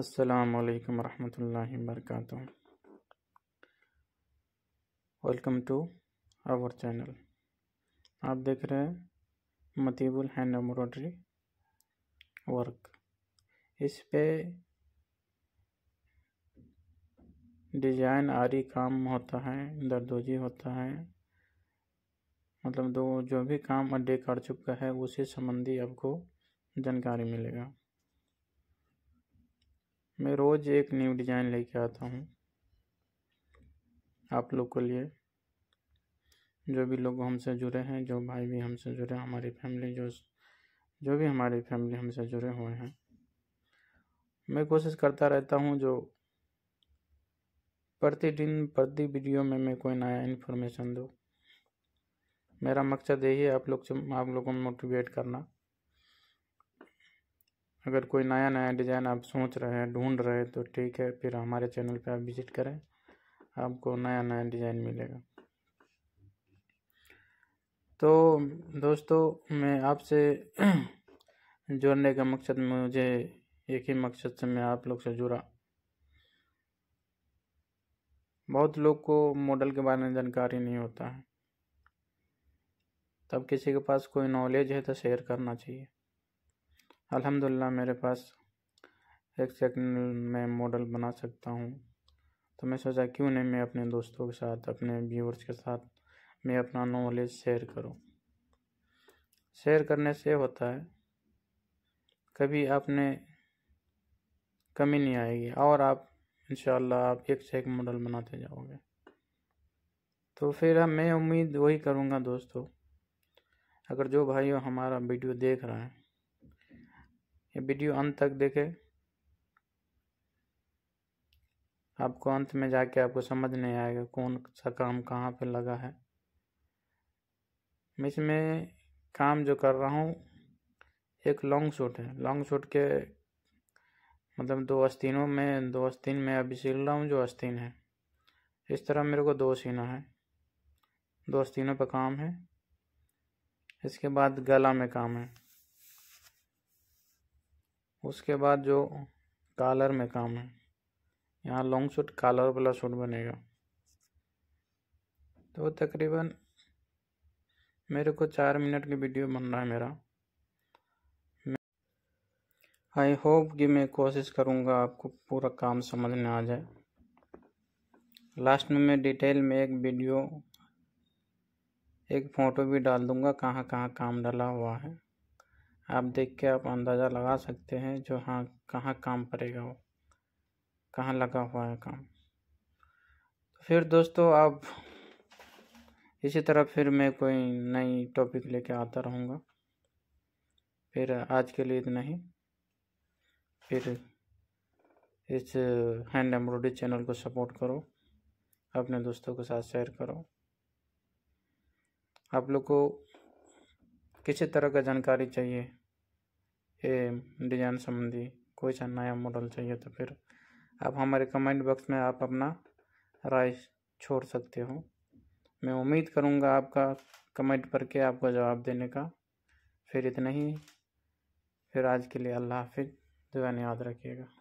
असलकम warahmatullahi wabarakatuh. Welcome to our channel आप देख रहे हैं मतीबुल हैंड एम्ब्रॉयडरी वर्क इस पे डिजाइन आरी काम होता है दरदोजी होता है मतलब दो जो भी काम अड्डे कर चुका है उसी संबंधी आपको जानकारी मिलेगा मैं रोज़ एक न्यू डिज़ाइन लेके आता हूँ आप लोग के लिए जो भी लोग हमसे जुड़े हैं जो भाई भी हमसे जुड़े हमारी फैमिली जो जो भी हमारी फैमिली हमसे जुड़े हुए हैं मैं कोशिश करता रहता हूँ जो प्रतिदिन प्रति वीडियो में मैं कोई नया इन्फॉर्मेशन दूँ मेरा मकसद यही है आप लोग से आप लोगों को मोटिवेट करना अगर कोई नया नया डिज़ाइन आप सोच रहे हैं ढूंढ रहे हैं तो ठीक है फिर हमारे चैनल पे आप विज़िट करें आपको नया नया डिज़ाइन मिलेगा तो दोस्तों मैं आपसे जुड़ने का मकसद मुझे एक ही मकसद से मैं आप लोग से जुड़ा बहुत लोग को मॉडल के बारे में जानकारी नहीं होता है तब किसी के पास कोई नॉलेज है तो शेयर करना चाहिए अल्हम्दुलिल्लाह मेरे पास एक सेकंड में मॉडल बना सकता हूँ तो मैं सोचा क्यों नहीं मैं अपने दोस्तों के साथ अपने व्यूअर्स के साथ मैं अपना नॉलेज शेयर करूँ शेयर करने से होता है कभी आपने कमी नहीं आएगी और आप इन आप एक से एक मॉडल बनाते जाओगे तो फिर मैं उम्मीद वही करूँगा दोस्तों अगर जो भाई हमारा वीडियो देख रहा है ये वीडियो अंत तक देखें आपको अंत में जाके आपको समझ नहीं आएगा कौन सा काम कहाँ पे लगा है मैं इसमें काम जो कर रहा हूँ एक लॉन्ग शूट है लॉन्ग शूट के मतलब दो आस्तीनों में दो आस्तीन में अभी सिल रहा हूँ जो आस्तीन है इस तरह मेरे को दो सीना है दो आस्तीनों पर काम है इसके बाद गला में काम है उसके बाद जो कॉलर में काम है यहाँ लॉन्ग सूट कॉलर वाला सूट बनेगा तो तकरीबन मेरे को चार मिनट की वीडियो बन रहा है मेरा आई होप कि मैं कोशिश करूँगा आपको पूरा काम समझ में आ जाए लास्ट में मैं डिटेल में एक वीडियो एक फ़ोटो भी डाल दूँगा कहाँ कहाँ काम डाला हुआ है आप देख के आप अंदाज़ा लगा सकते हैं जो हाँ कहाँ काम पड़ेगा वो कहाँ लगा हुआ है काम तो फिर दोस्तों आप इसी तरह फिर मैं कोई नई टॉपिक लेके आता रहूँगा फिर आज के लिए इतना ही फिर इस हैंड एम्ब्रॉयडरी चैनल को सपोर्ट करो अपने दोस्तों के साथ शेयर करो आप लोग को किसी तरह का जानकारी चाहिए ये डिज़ाइन संबंधी कोई सा नया मॉडल चाहिए तो फिर आप हमारे कमेंट बॉक्स में आप अपना राय छोड़ सकते हो मैं उम्मीद करूँगा आपका कमेंट करके आपको जवाब देने का फिर इतना ही फिर आज के लिए अल्लाह हाफिज़ दुआ याद रखिएगा